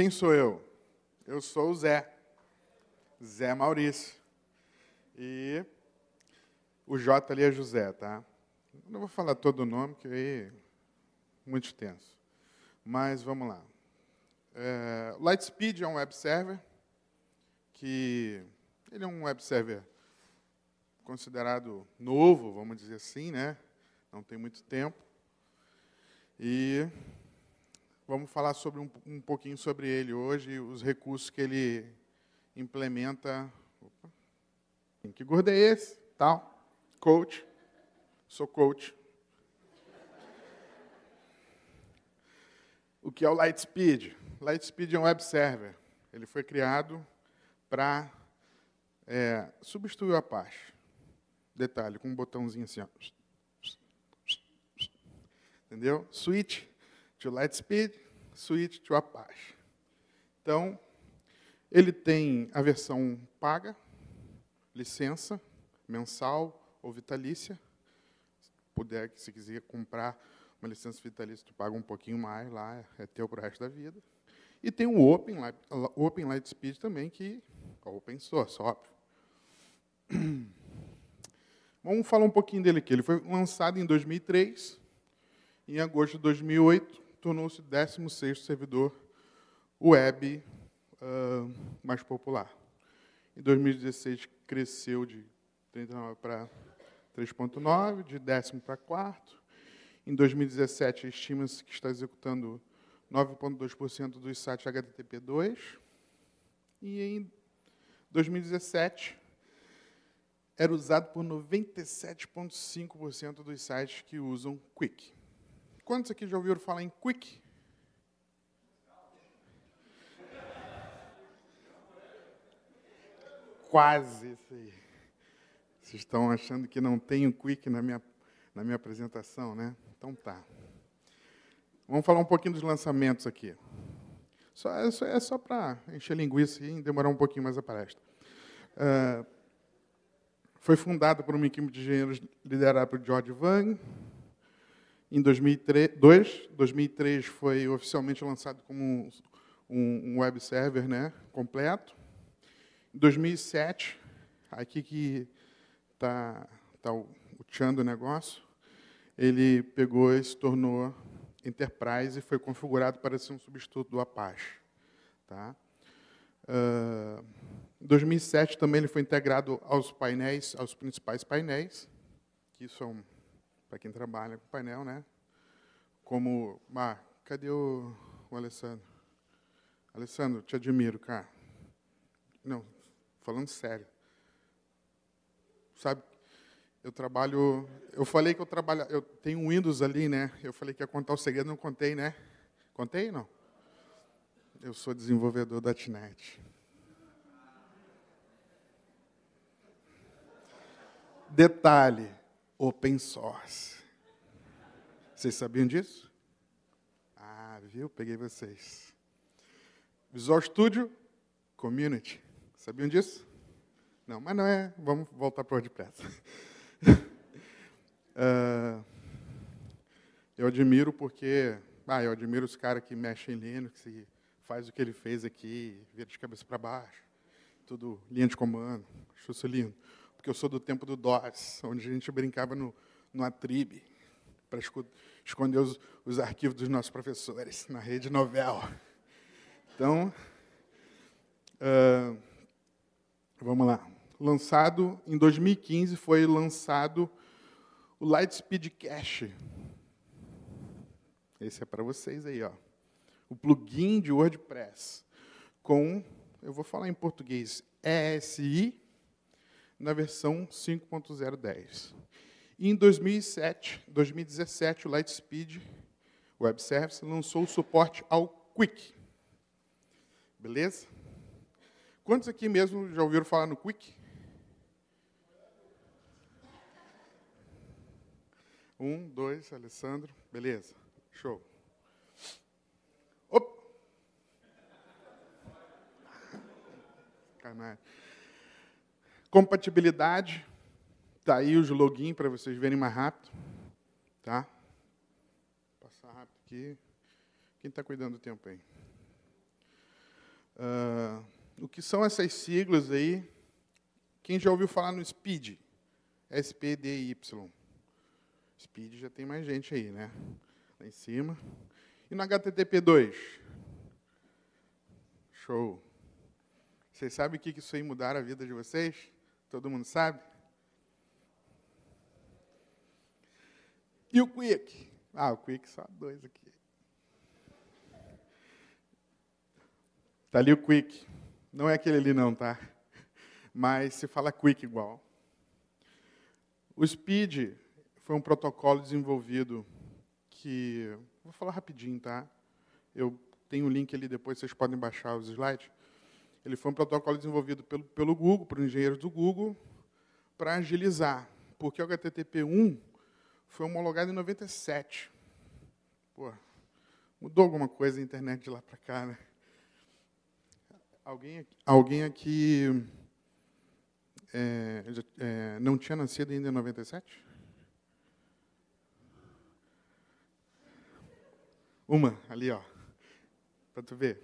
Quem sou eu? Eu sou o Zé, Zé Maurício. E o J ali é José, tá? Não vou falar todo o nome, que aí é muito tenso. Mas vamos lá. É, Lightspeed é um web server que ele é um web server considerado novo, vamos dizer assim, né? Não tem muito tempo. E Vamos falar sobre um, um pouquinho sobre ele hoje, os recursos que ele implementa. Opa. Que gordo é esse? Tal. Coach. Sou coach. O que é o Lightspeed? Lightspeed é um web server. Ele foi criado para é, substituir o Apache. Detalhe, com um botãozinho assim. Ó. Entendeu? Switch de Lightspeed, Switch to Apache. Então, ele tem a versão paga, licença, mensal ou vitalícia. Se puder, se quiser comprar uma licença vitalícia, tu paga um pouquinho mais lá, é teu para o resto da vida. E tem o Open, Open Lightspeed também, que é open source, óbvio. Vamos falar um pouquinho dele aqui. Ele foi lançado em 2003. Em agosto de 2008, tornou-se o 16 servidor web uh, mais popular. Em 2016, cresceu de 39 para 3,9, de décimo para quarto. Em 2017, estima-se que está executando 9,2% dos sites HTTP2. E em 2017, era usado por 97,5% dos sites que usam Quick. Quantos aqui já ouviram falar em Quick? Quase. Sim. Vocês estão achando que não tenho Quick na minha, na minha apresentação, né? Então tá. Vamos falar um pouquinho dos lançamentos aqui. Só, é só é para encher linguiça e demorar um pouquinho mais a palestra. Uh, foi fundada por uma equipe de engenheiros liderada por George Vang, em 2002. 2003 foi oficialmente lançado como um, web server né, completo. Em 2007, aqui que está tá, tá o tchan do negócio, ele pegou e se tornou Enterprise e foi configurado para ser um substituto do Apache. Tá? Uh, em 2007 também ele foi integrado aos painéis, aos principais painéis, que são para quem trabalha com painel, né? Como, ah, cadê o, o Alessandro? Alessandro, te admiro, cara. Não, falando sério. Sabe, eu trabalho, eu falei que eu trabalho, eu tenho um Windows ali, né? Eu falei que ia contar o segredo, não contei, né? Contei não? Eu sou desenvolvedor da .NET. Detalhe, open source. Vocês sabiam disso? Ah, viu? Peguei vocês. Visual Studio Community. Sabiam disso? Não, mas não é. Vamos voltar para o WordPress. uh, ah, eu admiro porque. Ah, eu admiro os caras que mexem em Linux e faz o que ele fez aqui, vira de cabeça para baixo, tudo linha de comando, acho isso lindo porque eu sou do tempo do DOS, onde a gente brincava no, no Atribe, para esconder os, os arquivos dos nossos professores, na rede novel. Então, uh, vamos lá. Lançado em 2015 foi lançado o Lightspeed Cache. Esse é para vocês aí, ó. O plugin de WordPress com, eu vou falar em português, ESI na versão 5.010. E em 2007, 2017, o Lightspeed Web Service lançou o suporte ao Quick. Beleza? Quantos aqui mesmo já ouviram falar no Quick? Um, dois, Alessandro. Beleza. Show. Op! Canalha. Compatibilidade, tá aí os login para vocês verem mais rápido, tá? Vou passar rápido aqui. Quem está cuidando do tempo aí? Uh, o que são essas siglas aí? Quem já ouviu falar no SPEED? SPDY. SPEED já tem mais gente aí, né? Lá em cima. E no HTTP2? Show. Vocês sabem o que isso aí mudar a vida de vocês? Todo mundo sabe? E o Quick? Ah, o Quick só dois aqui. Tá ali o Quick. Não é aquele ali não, tá? Mas se fala Quick igual. O Speed foi um protocolo desenvolvido que vou falar rapidinho, tá? Eu tenho o um link ali depois, vocês podem baixar os slides. Ele foi um protocolo desenvolvido pelo, pelo Google, por engenheiros do Google, para agilizar, porque o HTTP1 foi homologado em 97. Pô, mudou alguma coisa a internet de lá para cá, né? Alguém, alguém aqui é, é, não tinha nascido ainda em 97? Uma, ali, ó. Para tu ver.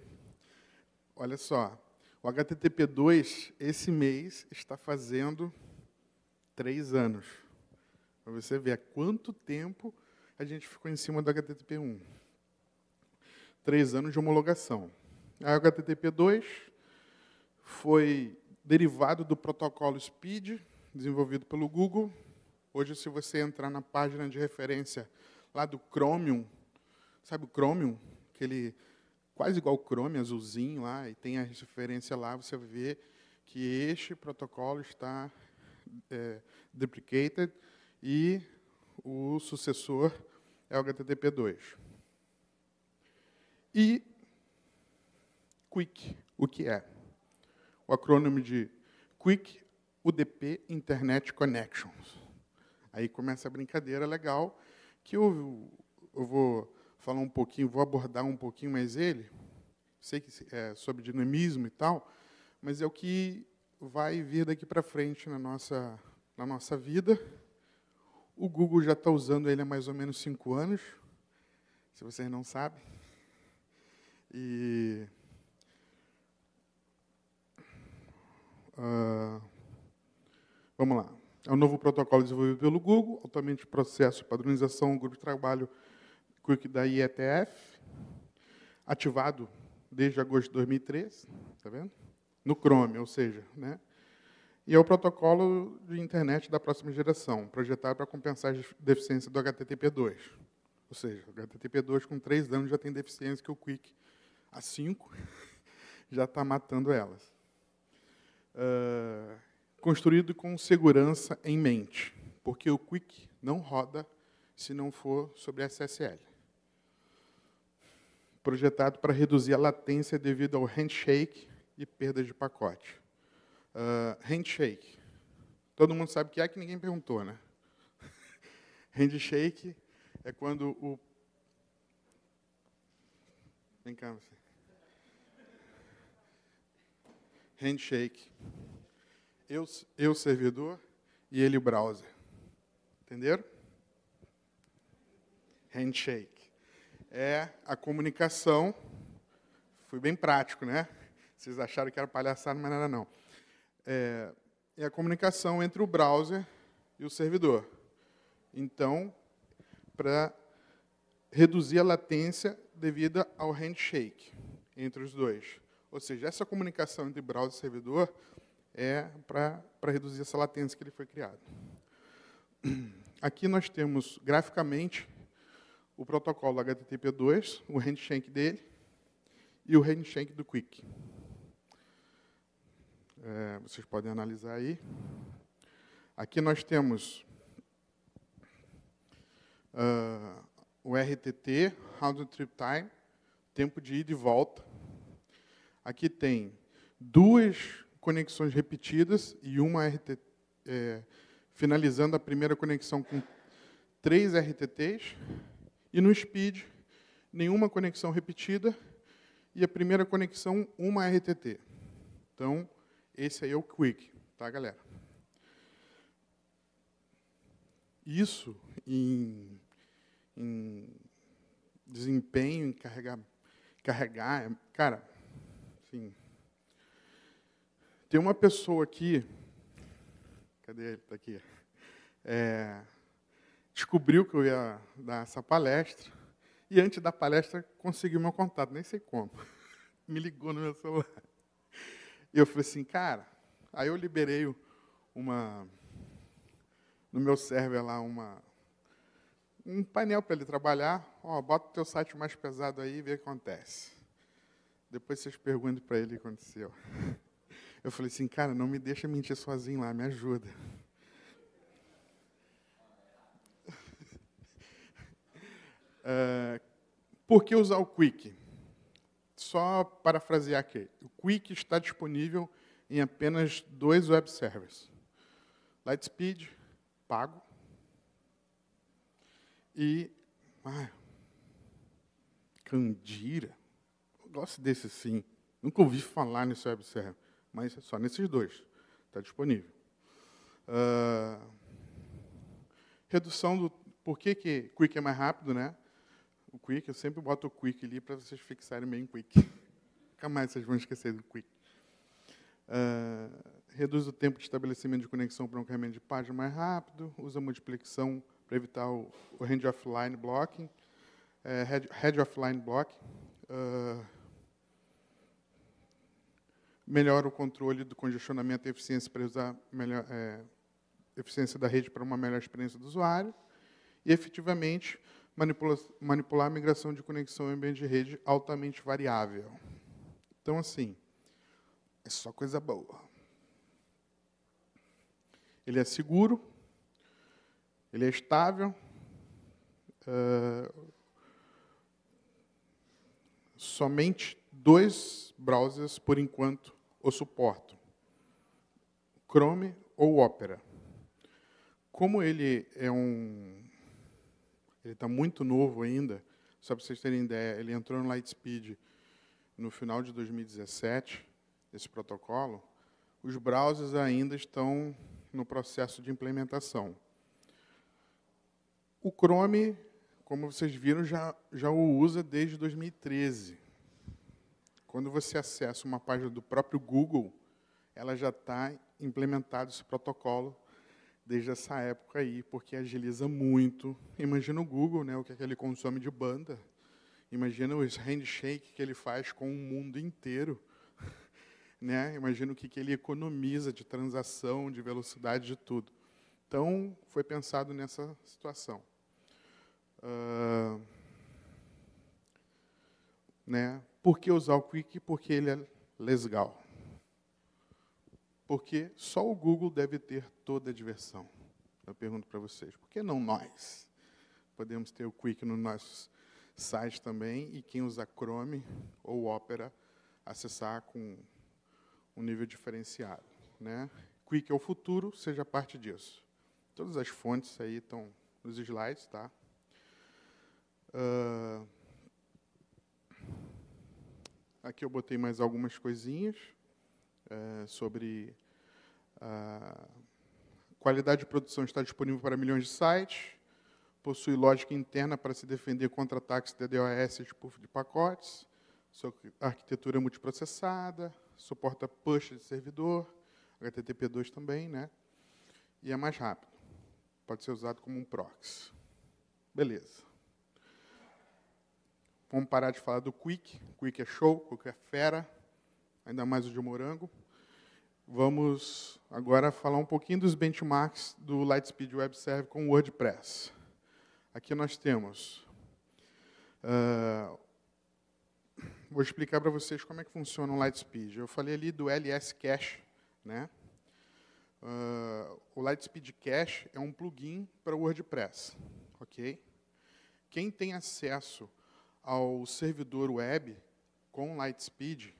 Olha só. O HTTP2, esse mês, está fazendo três anos. Para você ver quanto tempo a gente ficou em cima do HTTP1. Três anos de homologação. A HTTP2 foi derivado do protocolo SPEED, desenvolvido pelo Google. Hoje, se você entrar na página de referência lá do Chromium, sabe o Chromium? Aquele quase igual o Chrome, azulzinho lá, e tem a referência lá, você vê que este protocolo está é, deprecated e o sucessor é o HTTP2. E Quick, o que é? O acrônimo de Quick UDP Internet Connections. Aí começa a brincadeira legal, que eu, eu vou falar um pouquinho, vou abordar um pouquinho mais ele, sei que é sobre dinamismo e tal, mas é o que vai vir daqui para frente na nossa, na nossa vida. O Google já está usando ele há mais ou menos cinco anos, se vocês não sabem. E. Uh, vamos lá. É um novo protocolo desenvolvido pelo Google, altamente processo padronização, grupo de trabalho Quick da IETF, ativado desde agosto de 2013, tá vendo? no Chrome, ou seja, né? e é o protocolo de internet da próxima geração, projetado para compensar a deficiência do HTTP2. Ou seja, o HTTP2 com 3 anos já tem deficiência que o Quick a 5 já está matando elas. Uh, construído com segurança em mente, porque o Quick não roda se não for sobre SSL projetado para reduzir a latência devido ao handshake e perda de pacote. Uh, handshake. Todo mundo sabe o que é que ninguém perguntou, né? handshake é quando o. Vem cá, você. Handshake. Eu, eu servidor e ele browser. Entenderam? Handshake é a comunicação. Fui bem prático, né? Vocês acharam que era palhaçada, mas não era não. É, é a comunicação entre o browser e o servidor. Então, para reduzir a latência devida ao handshake entre os dois. Ou seja, essa comunicação entre browser e servidor é para reduzir essa latência que ele foi criado. Aqui nós temos graficamente o protocolo HTTP2, o handshake dele e o handshake do Quick. É, vocês podem analisar aí. Aqui nós temos uh, o RTT, Round Trip Time, tempo de ida e volta. Aqui tem duas conexões repetidas e uma RTT, é, finalizando a primeira conexão com três RTTs e no speed, nenhuma conexão repetida e a primeira conexão uma RTT. Então, esse aí é o quick, tá, galera? Isso em, em desempenho, em carregar, carregar, cara, assim, tem uma pessoa aqui, cadê ele? Está aqui. É, descobriu que eu ia dar essa palestra e antes da palestra conseguiu meu contato, nem sei como. Me ligou no meu celular. E eu falei assim, cara, aí eu liberei uma no meu server lá uma um painel para ele trabalhar, ó, bota o teu site mais pesado aí e vê o que acontece. Depois vocês perguntam para ele o que aconteceu. Eu falei assim, cara, não me deixa mentir sozinho lá, me ajuda. Ah, por que usar o Quick? Só parafrasear aqui. O Quick está disponível em apenas dois web servers. Lightspeed, pago. E ah, Candira. Eu gosto desse sim. Nunca ouvi falar nesse web server, mas é só nesses dois. Está disponível. Uh, redução do. Por que, que Quick é mais rápido, né? o quick, eu sempre boto o quick ali para vocês fixarem bem o quick. Nunca mais vocês vão esquecer do quick. Uh, reduz o tempo de estabelecimento de conexão para um carregamento de página mais rápido, usa multiplexão para evitar o, o hand offline blocking, é, head, head offline block, uh, ah, melhora o controle do congestionamento e eficiência para usar melhor, é, eficiência da rede para uma melhor experiência do usuário, e efetivamente manipula manipular a migração de conexão em ambiente de rede altamente variável. Então, assim, é só coisa boa. Ele é seguro, ele é estável, uh, somente dois browsers, por enquanto, o suportam. Chrome ou Opera. Como ele é um ele está muito novo ainda. Só para vocês terem ideia, ele entrou no Lightspeed no final de 2017, esse protocolo. Os browsers ainda estão no processo de implementação. O Chrome, como vocês viram, já, já o usa desde 2013. Quando você acessa uma página do próprio Google, ela já está implementado esse protocolo desde essa época aí, porque agiliza muito. Imagina o Google, né, o que, é que ele consome de banda. Imagina os handshake que ele faz com o mundo inteiro. né? Imagina o que, que ele economiza de transação, de velocidade, de tudo. Então, foi pensado nessa situação. Uh, né? Por que usar o Quick? Porque ele é legal. Porque só o Google deve ter toda a diversão. Eu pergunto para vocês, por que não nós? Podemos ter o Quick no nosso site também, e quem usa Chrome ou Opera, acessar com um nível diferenciado. Né? Quick é o futuro, seja parte disso. Todas as fontes aí estão nos slides, tá? Uh, aqui eu botei mais algumas coisinhas é, sobre a qualidade de produção está disponível para milhões de sites, possui lógica interna para se defender contra ataques DDoS e de pacotes, sua arquitetura é multiprocessada, suporta push de servidor, HTTP2 também, né? E é mais rápido. Pode ser usado como um proxy. Beleza. Vamos parar de falar do Quick. Quick é show, Quick é fera ainda mais o de morango. Vamos agora falar um pouquinho dos benchmarks do Lightspeed Web Server com o WordPress. Aqui nós temos. Uh, vou explicar para vocês como é que funciona o Lightspeed. Eu falei ali do LS Cache, né? Uh, o Lightspeed Cache é um plugin para o WordPress, ok? Quem tem acesso ao servidor web com Lightspeed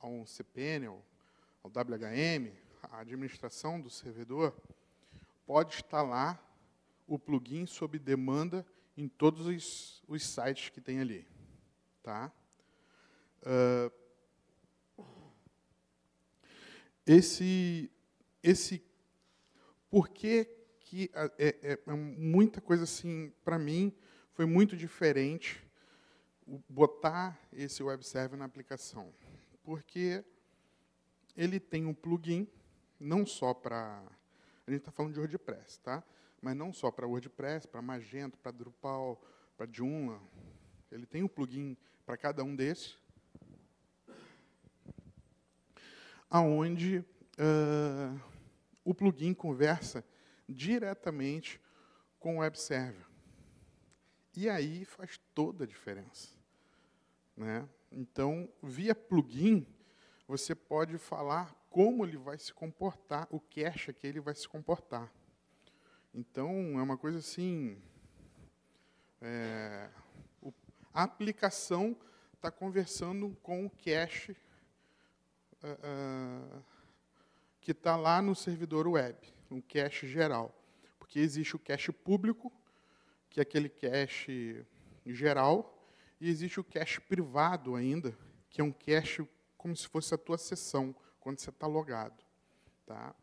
a um CPN, ao, ao WHM, a administração do servidor, pode instalar o plugin sob demanda em todos os, os sites que tem ali. Tá? Uh, esse, esse, por que que é, é, é, é muita coisa assim, para mim, foi muito diferente botar esse web server na aplicação porque ele tem um plugin, não só para. A gente está falando de WordPress, tá? Mas não só para WordPress, para Magento, para Drupal, para Joomla. Ele tem um plugin para cada um desses, aonde uh, o plugin conversa diretamente com o web server. E aí faz toda a diferença. Né? Então, via plugin, você pode falar como ele vai se comportar, o cache que ele vai se comportar. Então, é uma coisa assim. É, a aplicação está conversando com o cache uh, que está lá no servidor web, um cache geral. Porque existe o cache público, que é aquele cache geral, e existe o cache privado ainda, que é um cache como se fosse a tua sessão, quando você está logado. Tá?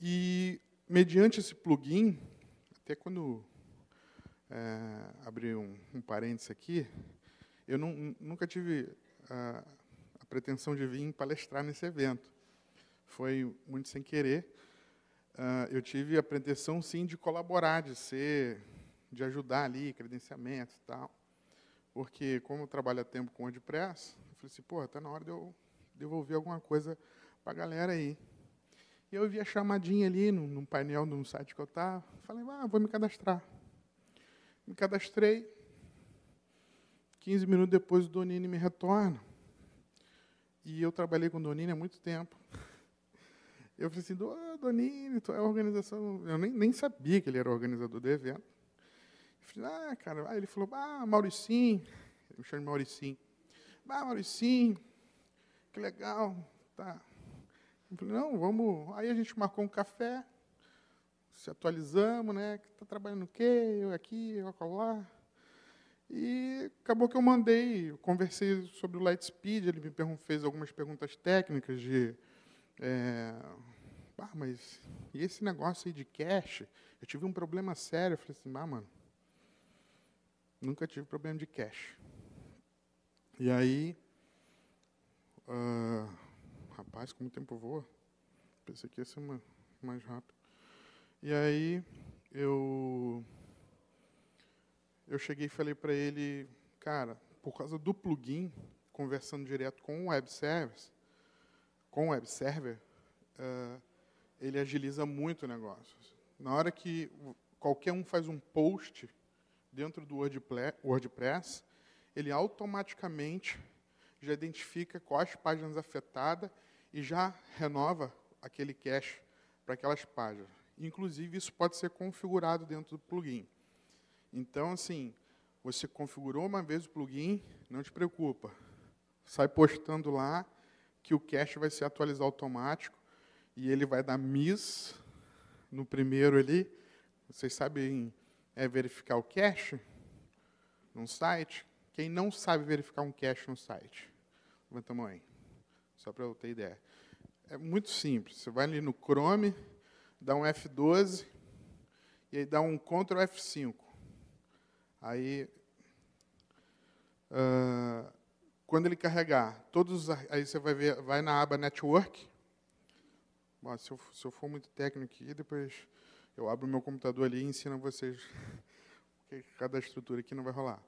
E, mediante esse plugin, até quando é, abrir um, um parênteses aqui, eu não, nunca tive a, a, pretensão de vir palestrar nesse evento. Foi muito sem querer. Uh, eu tive a pretensão, sim, de colaborar, de ser, de ajudar ali, credenciamento e tal porque como eu trabalho a tempo com WordPress, eu falei assim, pô, tá na hora de eu devolver alguma coisa para a galera aí. E eu vi a chamadinha ali no painel, no site que eu estava, falei, ah, vou me cadastrar. Me cadastrei, 15 minutos depois o Donini me retorna. E eu trabalhei com o Donini há muito tempo. Eu falei assim, oh, Donini, tu é organização... Eu nem, nem sabia que ele era organizador do evento falei, ah, cara. Aí ele falou, ah, Mauricinho. Ele me chama de Mauricim. Ah, que legal. Tá. Eu falei, não, vamos. Aí a gente marcou um café, se atualizamos, né? Tá trabalhando o quê? Eu aqui, eu lá. E acabou que eu mandei, eu conversei sobre o Lightspeed, ele me fez algumas perguntas técnicas de. É, ah, mas e esse negócio aí de cache? Eu tive um problema sério. Eu falei assim, ah, mano, Nunca tive problema de cash. E aí, uh, rapaz, como o tempo voa. Pensei que ia ser uma, mais rápido. E aí, eu eu cheguei e falei para ele, cara, por causa do plugin, conversando direto com o web service, com o web server, uh, ele agiliza muito o negócio. Na hora que qualquer um faz um post dentro do WordPress, ele automaticamente já identifica quais páginas afetadas e já renova aquele cache para aquelas páginas. Inclusive, isso pode ser configurado dentro do plugin. Então, assim, você configurou uma vez o plugin, não te preocupa. Sai postando lá que o cache vai se atualizar automático e ele vai dar miss no primeiro ali. Vocês sabem é verificar o cache num site. Quem não sabe verificar um cache no site? Levanta a mão aí, só para eu ter ideia. É muito simples. Você vai ali no Chrome, dá um F12 e aí dá um Ctrl F5. Aí, uh, quando ele carregar, todos aí você vai ver, vai na aba Network. Bom, se, eu, se eu for muito técnico aqui, depois eu abro meu computador ali e ensino a vocês o que é cada estrutura aqui não vai rolar.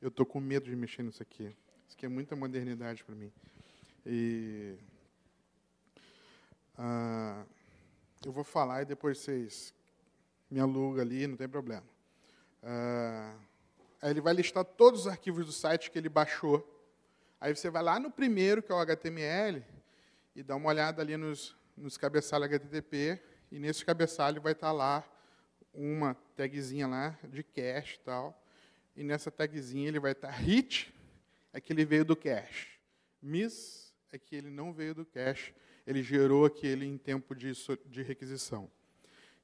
Eu tô com medo de mexer nisso aqui. Isso aqui é muita modernidade para mim. E ah, eu vou falar e depois vocês me alugam ali, não tem problema. Ah, aí ele vai listar todos os arquivos do site que ele baixou Aí você vai lá no primeiro, que é o HTML, e dá uma olhada ali nos, nos cabeçalhos HTTP, e nesse cabeçalho vai estar tá lá uma tagzinha lá de cache e tal, e nessa tagzinha ele vai estar tá, hit, é que ele veio do cache, miss é que ele não veio do cache, ele gerou aquele em tempo de, de requisição.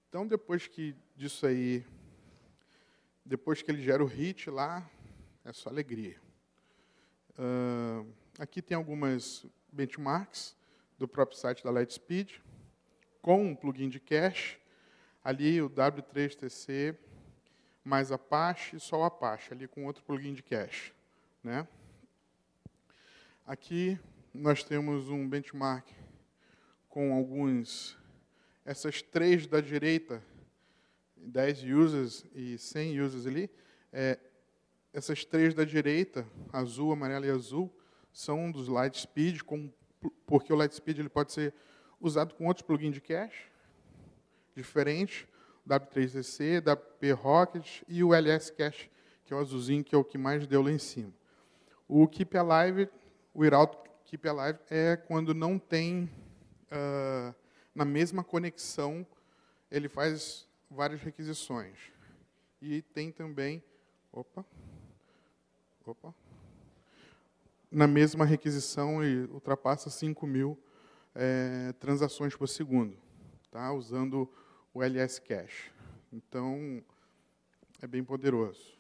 Então, depois que disso aí, depois que ele gera o hit lá, é só alegria. Uh, aqui tem algumas benchmarks do próprio site da Lightspeed, com um plugin de cache. Ali o W3TC mais Apache, só o Apache, ali com outro plugin de cache. Né? Aqui nós temos um benchmark com alguns... Essas três da direita, 10 users e 100 users ali, é, essas três da direita, azul, amarelo e azul, são dos Lightspeed, com, porque o Lightspeed ele pode ser usado com outros plugins de cache, diferente, W3EC, WP Rocket e o LS Cache, que é o azulzinho, que é o que mais deu lá em cima. O Keep Alive, o Iralto Keep Alive, é quando não tem, uh, na mesma conexão, ele faz várias requisições. E tem também, opa, opa, na mesma requisição e ultrapassa 5 mil é, transações por segundo, tá? usando o LS Cache. Então, é bem poderoso.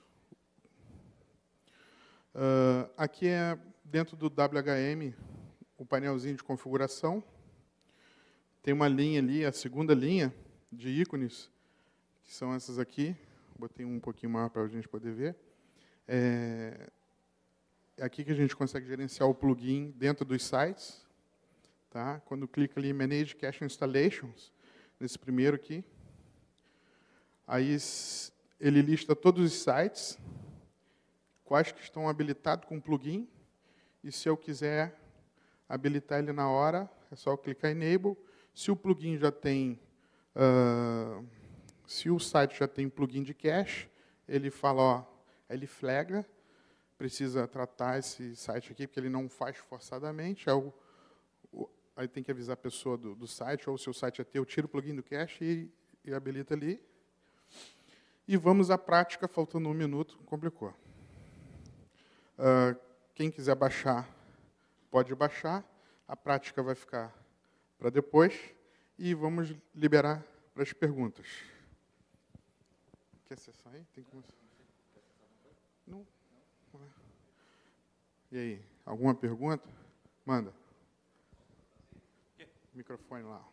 Uh, aqui é, dentro do WHM, o painelzinho de configuração. Tem uma linha ali, a segunda linha de ícones, que são essas aqui. Botei um pouquinho maior para a gente poder ver. É, é aqui que a gente consegue gerenciar o plugin dentro dos sites. Tá? Quando clica ali em Manage Cache Installations, nesse primeiro aqui, aí ele lista todos os sites, quais que estão habilitados com plugin, e se eu quiser habilitar ele na hora, é só clicar em Enable. Se o plugin já tem, uh, se o site já tem plugin de cache, ele fala, ó, Aí ele flagra, precisa tratar esse site aqui, porque ele não faz forçadamente. Aí, é o, o, aí tem que avisar a pessoa do, do, site, ou se o site é teu, tira o plugin do cache e, e habilita ali. E vamos à prática, faltando um minuto, complicou. Uh, quem quiser baixar, pode baixar. A prática vai ficar para depois. E vamos liberar para as perguntas. Quer acessar aí? Tem que começar. Não. E aí, alguma pergunta? Manda. Microfone lá.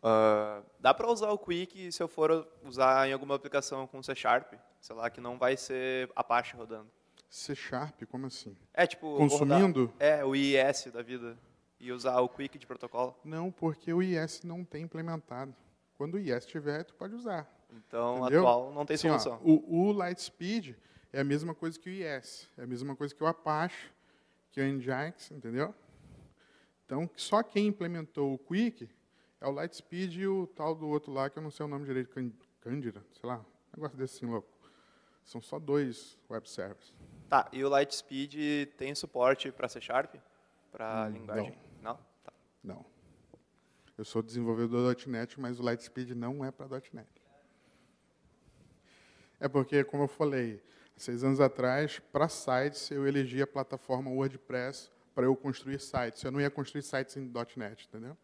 Uh, dá para usar o Quick se eu for usar em alguma aplicação com C Sharp? Sei lá, que não vai ser Apache rodando. C Sharp? Como assim? É, tipo... Consumindo? Rodar, é, o IIS da vida. E usar o Quick de protocolo. Não, porque o IIS não tem implementado. Quando o IIS tiver, tu pode usar. Então, Entendeu? atual não tem assim, solução. Ó, o, o Lightspeed é a mesma coisa que o IS, é a mesma coisa que o Apache, que é o Nginx, entendeu? Então, só quem implementou o Quick é o Lightspeed e o tal do outro lá, que eu não sei o nome direito, Candida, sei lá, um negócio desse assim, louco. São só dois web servers. Tá, e o Lightspeed tem suporte para C Sharp? Para hum, linguagem? Não. Não? Tá. não? Eu sou desenvolvedor .NET, mas o Lightspeed não é para .NET. É porque, como eu falei, seis anos atrás, para sites, eu elegi a plataforma WordPress para eu construir sites. Eu não ia construir sites em .NET, entendeu?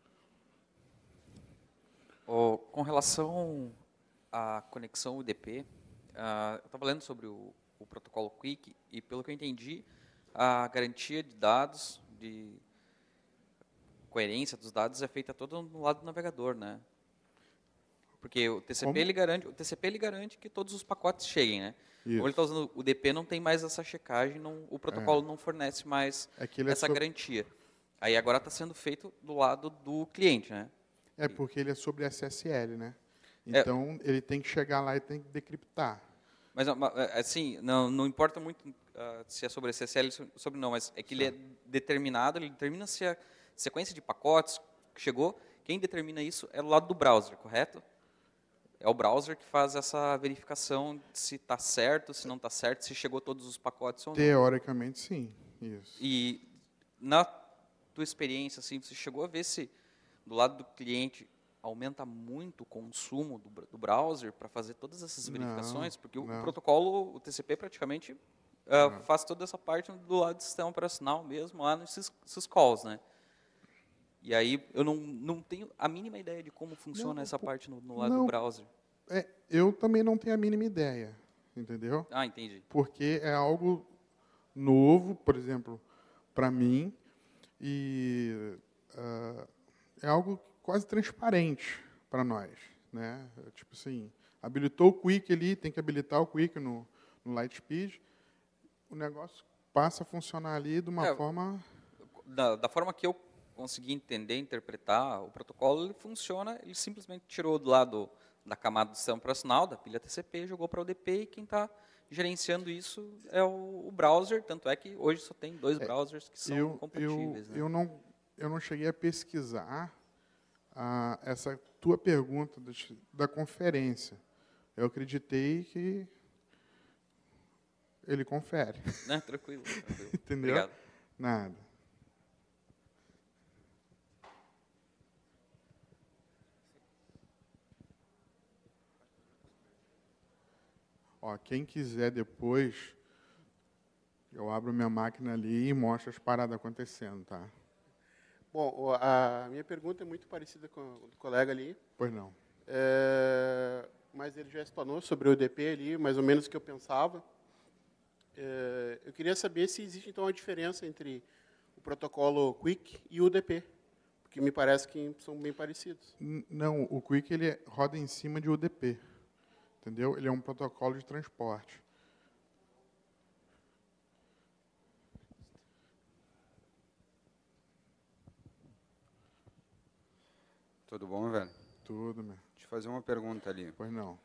Oh, com relação à conexão UDP, uh, ah, eu estava lendo sobre o, o, protocolo Quick e, pelo que eu entendi, a garantia de dados, de coerência dos dados é feita toda no lado do navegador, né? Porque o TCP Como? ele garante, o TCP ele garante que todos os pacotes cheguem, né? Isso. Como ele tá usando o DP, não tem mais essa checagem, não, o protocolo é. não fornece mais é, é essa garantia. Aí agora está sendo feito do lado do cliente, né? É porque ele é sobre SSL, né? É. Então é. ele tem que chegar lá e tem que decriptar. Mas é, assim, não, não importa muito uh, se é sobre SSL sobre não, mas é que ele é determinado, ele determina se a sequência de pacotes que chegou, quem determina isso é do lado do browser, correto? É o browser que faz essa verificação se está certo, se não está certo, se chegou todos os pacotes ou não. Teoricamente, sim. Isso. E na tua experiência, assim, você chegou a ver se do lado do cliente aumenta muito o consumo do, do browser para fazer todas essas verificações? Não, Porque o não. protocolo, o TCP, praticamente uh, faz toda essa parte do lado do sistema operacional mesmo, lá nos syscalls, né? E aí eu não, não tenho a mínima ideia de como funciona não, essa pô, parte no, no lado não, do browser. É, eu também não tenho a mínima ideia, entendeu? Ah, entendi. Porque é algo novo, por exemplo, para mim, e uh, é algo quase transparente para nós. Né? Tipo assim, habilitou o Quick ali, tem que habilitar o Quick no, no Lightspeed, o negócio passa a funcionar ali de uma é, forma... Da, da forma que eu consegui entender, interpretar o protocolo, ele funciona, ele simplesmente tirou do lado da camada de sistema operacional, da pilha TCP, jogou para o UDP e quem está gerenciando isso é o, o, browser, tanto é que hoje só tem dois é, browsers que são eu, compatíveis. Eu, né? eu, não, eu não cheguei a pesquisar ah, essa tua pergunta da, da conferência. Eu acreditei que ele confere. Não, tranquilo, tranquilo. Entendeu? Obrigado. Nada. Ó, quem quiser depois, eu abro minha máquina ali e mostro as paradas acontecendo, tá? Bom, a minha pergunta é muito parecida com a do colega ali. Pois não. É, mas ele já explanou sobre o EDP ali, mais ou menos o que eu pensava. É, eu queria saber se existe, então, a diferença entre o protocolo Quick e o UDP, porque me parece que são bem parecidos. Não, o Quick ele roda em cima de UDP. Entendeu? Ele é um protocolo de transporte. Tudo bom, velho? Tudo, meu. Deixa eu fazer uma pergunta ali. Pois não.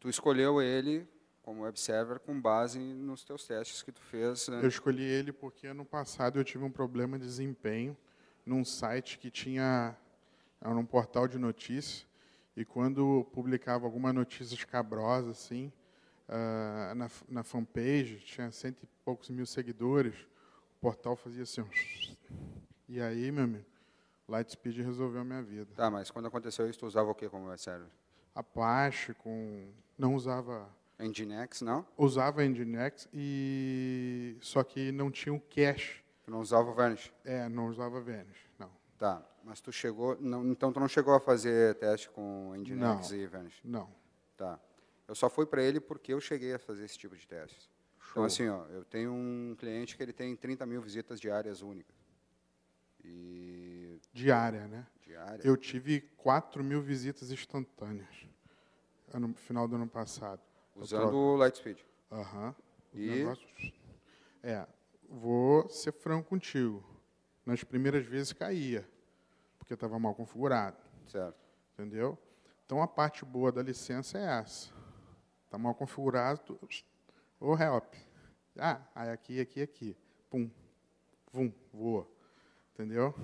Tu escolheu ele como web server com base nos teus testes que tu fez. Né? Eu escolhi ele porque ano passado eu tive um problema de desempenho num site que tinha era um portal de notícias e quando publicava alguma notícia escabrosa, assim, uh, na, na fanpage, tinha cento e poucos mil seguidores, o portal fazia assim. Um... E aí, meu amigo, Lightspeed resolveu a minha vida. Tá, mas quando aconteceu isso, tu usava o que como server? Apache, com. Não usava. Nginx, não? Usava Nginx e. Só que não tinha o cache. não usava o Vanish? É, não usava Vanish. Tá, mas tu chegou, não, então tu não chegou a fazer teste com Nginx e Vanish? Não. Tá. Eu só fui para ele porque eu cheguei a fazer esse tipo de teste então, Show. Então assim, ó, eu tenho um cliente que ele tem 30 mil visitas diárias únicas. E... Diária, né? Diária. Eu tive 4 mil visitas instantâneas no final do ano passado. Usando o Lightspeed. Aham. Uhum. E... Negócios... É, vou ser franco contigo nas primeiras vezes caía, porque estava mal configurado. Certo. Entendeu? Então a parte boa da licença é essa. Está mal configurado, o help. Ah, aí aqui, aqui, aqui. Pum. Vum, voa. Entendeu?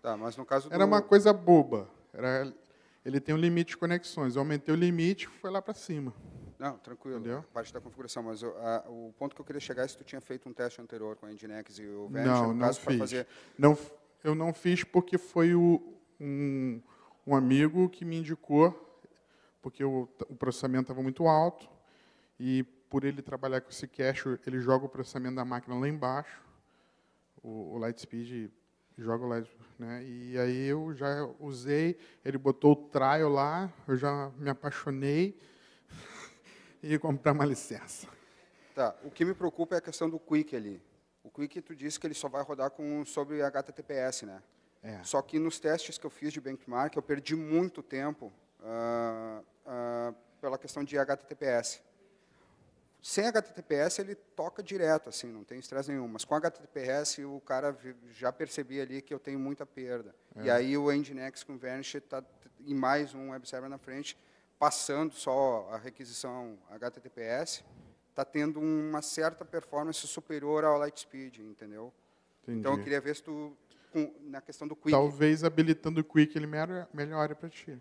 Tá, mas no caso do... Era uma coisa boba. Era, ele tem um limite de conexões. Eu aumentei o limite, foi lá para cima. Não, tranquilo. Entendeu? Parte da configuração, mas o, a, o ponto que eu queria chegar é se tu tinha feito um teste anterior com a Nginx e o Vantage, não, caso, para fazer... Não, eu não fiz porque foi o, um, um amigo que me indicou, porque o, o processamento estava muito alto, e por ele trabalhar com esse cache, ele joga o processamento da máquina lá embaixo, o, o Lightspeed joga o Lightspeed, né? E aí eu já usei, ele botou o trial lá, eu já me apaixonei, e comprar uma licença. Tá, o que me preocupa é a questão do Quick ali. O Quick, tu disse que ele só vai rodar com, sobre HTTPS, né? É. Só que nos testes que eu fiz de benchmark, eu perdi muito tempo uh, uh, pela questão de HTTPS. Sem HTTPS, ele toca direto, assim, não tem estresse nenhum. Mas com HTTPS, o cara já percebia ali que eu tenho muita perda. É. E aí o Nginx com Vanish tá, e mais um web server na frente passando só a requisição HTTPS, está tendo uma certa performance superior ao Lightspeed, entendeu? Entendi. Então, eu queria ver se tu, com, na questão do Quick... Talvez habilitando o Quick ele melhore para ti.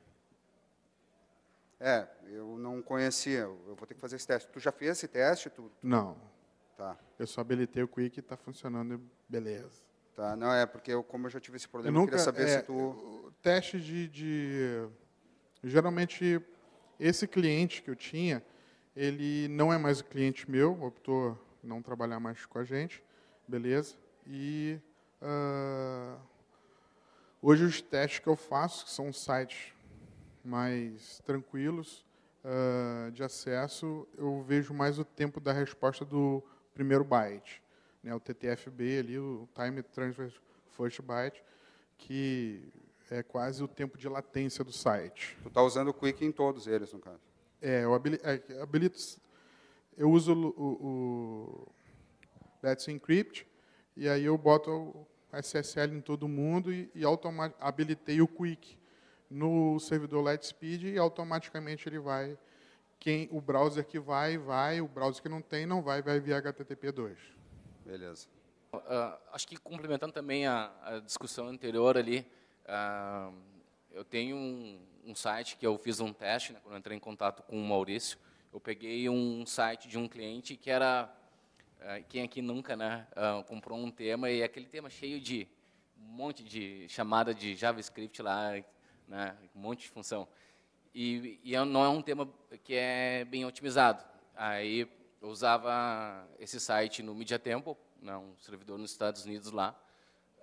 É, eu não conhecia, eu vou ter que fazer esse teste. Tu já fez esse teste? Tu, tu... Não. Tá. Eu só habilitei o Quick e está funcionando, beleza. Tá, não, é porque eu, como eu já tive esse problema, eu, nunca, eu queria saber é, se tu... Teste de... de geralmente esse cliente que eu tinha, ele não é mais o cliente meu, optou não trabalhar mais com a gente, beleza? E uh, hoje os testes que eu faço, que são sites mais tranquilos uh, de acesso, eu vejo mais o tempo da resposta do primeiro byte, né? O TTFB ali, o Time Transfer First Byte, que é quase o tempo de latência do site. Tu está usando o Quick em todos eles, no caso. É, eu é, habilito, eu uso o, o, Let's Encrypt, e aí eu boto o SSL em todo mundo e, e habilitei o Quick no servidor Lightspeed e automaticamente ele vai quem o browser que vai vai, o browser que não tem não vai, vai via HTTP2. Beleza. Uh, acho que complementando também a, a discussão anterior ali, eu tenho um, um, site que eu fiz um teste, né, quando entrei em contato com o Maurício, eu peguei um site de um cliente que era, eh, quem aqui nunca, né, comprou um tema e aquele tema cheio de um monte de chamada de JavaScript lá, né, um monte de função. E, e é, não é um tema que é bem otimizado. Aí eu usava esse site no MediaTempo, né, um servidor nos Estados Unidos lá,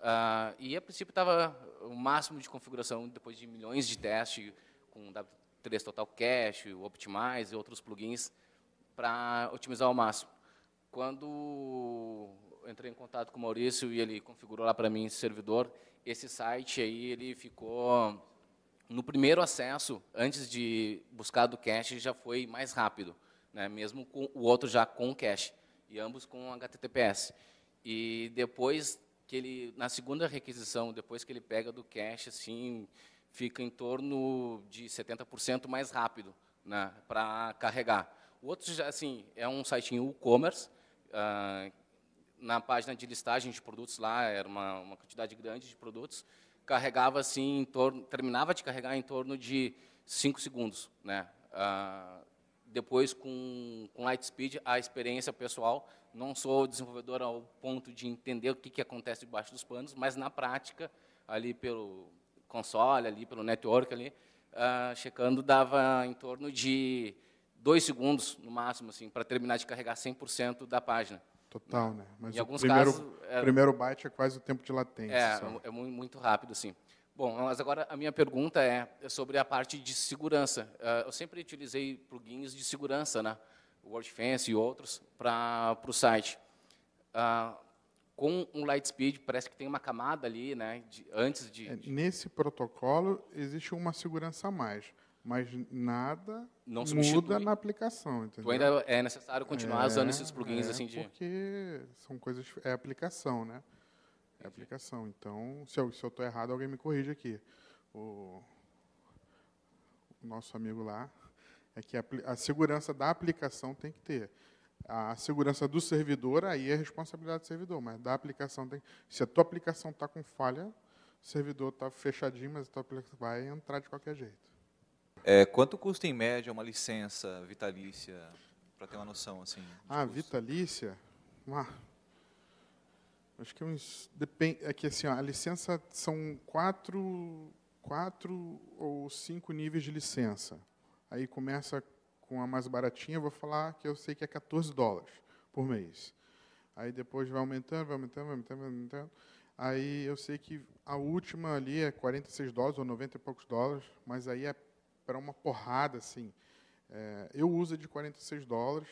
Uh, e a princípio estava o máximo de configuração depois de milhões de testes com W3 Total Cache, o Optimize e outros plugins para otimizar ao máximo. Quando entrei em contato com o Maurício e ele configurou lá para mim esse servidor, esse site aí ele ficou no primeiro acesso, antes de buscar do cache, já foi mais rápido, né? mesmo com o outro já com cache, e ambos com HTTPS. E depois que ele, na segunda requisição, depois que ele pega do cache, assim, fica em torno de 70% mais rápido né, para carregar. O outro, assim, é um site em e-commerce, ah, na página de listagem de produtos lá, era uma, uma quantidade grande de produtos, carregava assim, em torno, terminava de carregar em torno de 5 segundos. Né? Ah, depois com, com Lightspeed, a experiência pessoal. Não sou desenvolvedor ao ponto de entender o que, que acontece debaixo dos panos, mas na prática, ali pelo console, ali pelo network, ali, uh, checando, dava em torno de dois segundos, no máximo, assim, para terminar de carregar 100% da página. Total, né? Mas em alguns primeiro, casos... É, primeiro byte é quase o tempo de latência. É, é muito rápido, assim. Bom, mas agora a minha pergunta é sobre a parte de segurança. Ah, eu sempre utilizei plugins de segurança, né? WordFence e outros, para o site. Ah, com o um Lightspeed, parece que tem uma camada ali, né? De, antes de, de... É, nesse protocolo, existe uma segurança a mais, mas nada Não muda na aplicação, entendeu? Tu ainda é necessário continuar é, usando esses plugins é, assim de... porque são coisas... é aplicação, né? É aplicação. Então, se eu estou errado, alguém me corrige aqui. O, o nosso amigo lá é que a, a, segurança da aplicação tem que ter. A segurança do servidor, aí é responsabilidade do servidor, mas da aplicação tem Se a tua aplicação está com falha, o servidor está fechadinho, mas a tua aplicação vai entrar de qualquer jeito. É, quanto custa em média uma licença vitalícia, para ter uma noção assim? Ah, custo? vitalícia? Ah, Acho que é uns depende. É que assim, ó, a licença são quatro, quatro ou cinco níveis de licença. Aí começa com a mais baratinha, vou falar que eu sei que é 14 dólares por mês. Aí depois vai aumentando, vai aumentando, vai aumentando, vai aumentando. Aí eu sei que a última ali é 46 dólares ou 90 e poucos dólares, mas aí é para uma porrada, assim. É, eu uso de 46 dólares,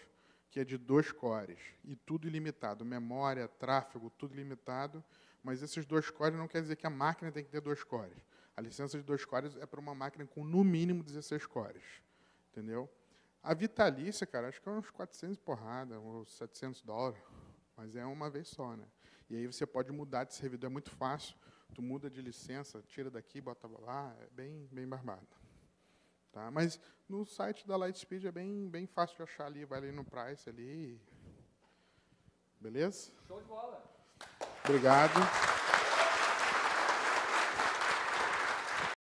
que é de dois cores e tudo ilimitado, memória, tráfego, tudo ilimitado, mas esses dois cores não quer dizer que a máquina tem que ter dois cores. A licença de dois cores é para uma máquina com no mínimo 16 cores, entendeu? A vitalícia, cara, acho que é uns 400 porrada, uns 700 dólares, mas é uma vez só, né? E aí você pode mudar de servidor, é muito fácil. Tu muda de licença, tira daqui, bota lá, é bem, bem barbado. Tá? Mas no site da Lightspeed é bem, bem fácil de achar ali, vai ali no price ali. Beleza? Show de bola. Obrigado.